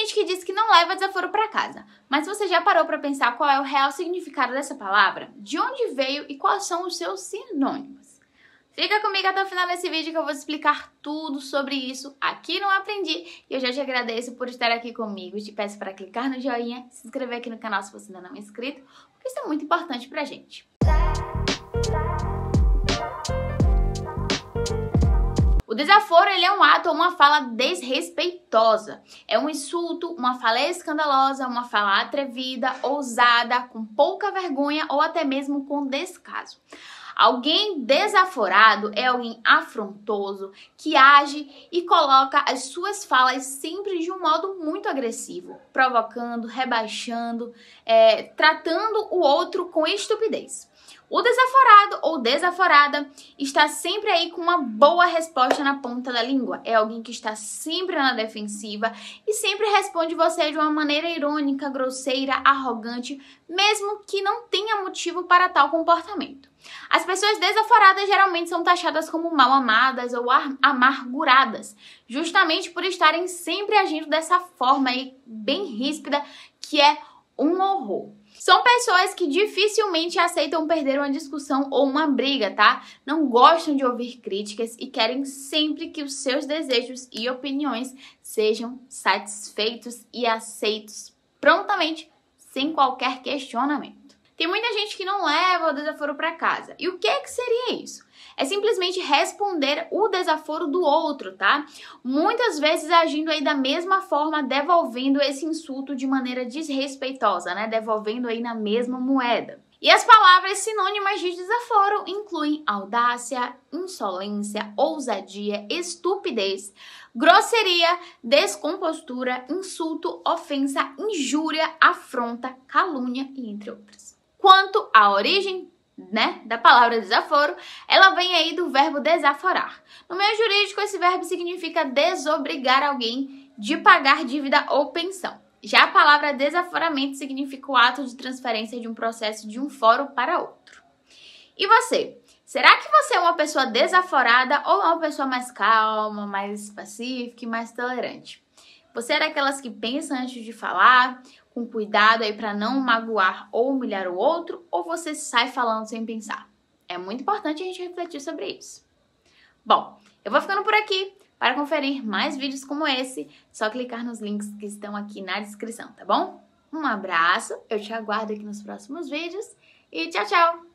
gente que diz que não leva desaforo para casa, mas você já parou para pensar qual é o real significado dessa palavra? De onde veio e quais são os seus sinônimos? Fica comigo até o final desse vídeo que eu vou explicar tudo sobre isso aqui no Aprendi. E eu já te agradeço por estar aqui comigo. Te peço para clicar no joinha, se inscrever aqui no canal se você ainda não é inscrito, porque isso é muito importante pra gente. Música desaforo é ele é um ato ou uma fala desrespeitosa. É um insulto, uma fala escandalosa, uma fala atrevida, ousada, com pouca vergonha ou até mesmo com descaso. Alguém desaforado é alguém afrontoso que age e coloca as suas falas sempre de um modo muito agressivo, provocando, rebaixando, é, tratando o outro com estupidez. O desaforado ou desaforada está sempre aí com uma boa resposta na ponta da língua. É alguém que está sempre na defensiva e sempre responde você de uma maneira irônica, grosseira, arrogante, mesmo que não tenha motivo para tal comportamento. As pessoas desaforadas geralmente são taxadas como mal amadas ou amarguradas, justamente por estarem sempre agindo dessa forma aí bem ríspida, que é um horror. São pessoas que dificilmente aceitam perder uma discussão ou uma briga, tá? Não gostam de ouvir críticas e querem sempre que os seus desejos e opiniões sejam satisfeitos e aceitos prontamente, sem qualquer questionamento. Tem muita gente que não leva o desaforo para casa. E o que, que seria isso? É simplesmente responder o desaforo do outro, tá? Muitas vezes agindo aí da mesma forma, devolvendo esse insulto de maneira desrespeitosa, né? Devolvendo aí na mesma moeda. E as palavras sinônimas de desaforo incluem audácia, insolência, ousadia, estupidez, grosseria, descompostura, insulto, ofensa, injúria, afronta, calúnia e entre outras. Quanto à origem né, da palavra desaforo, ela vem aí do verbo desaforar. No meio jurídico, esse verbo significa desobrigar alguém de pagar dívida ou pensão. Já a palavra desaforamento significa o ato de transferência de um processo de um fórum para outro. E você? Será que você é uma pessoa desaforada ou é uma pessoa mais calma, mais pacífica e mais tolerante? Você é daquelas que pensa antes de falar, com cuidado aí para não magoar ou humilhar o outro, ou você sai falando sem pensar? É muito importante a gente refletir sobre isso. Bom, eu vou ficando por aqui. Para conferir mais vídeos como esse, só clicar nos links que estão aqui na descrição, tá bom? Um abraço, eu te aguardo aqui nos próximos vídeos e tchau, tchau!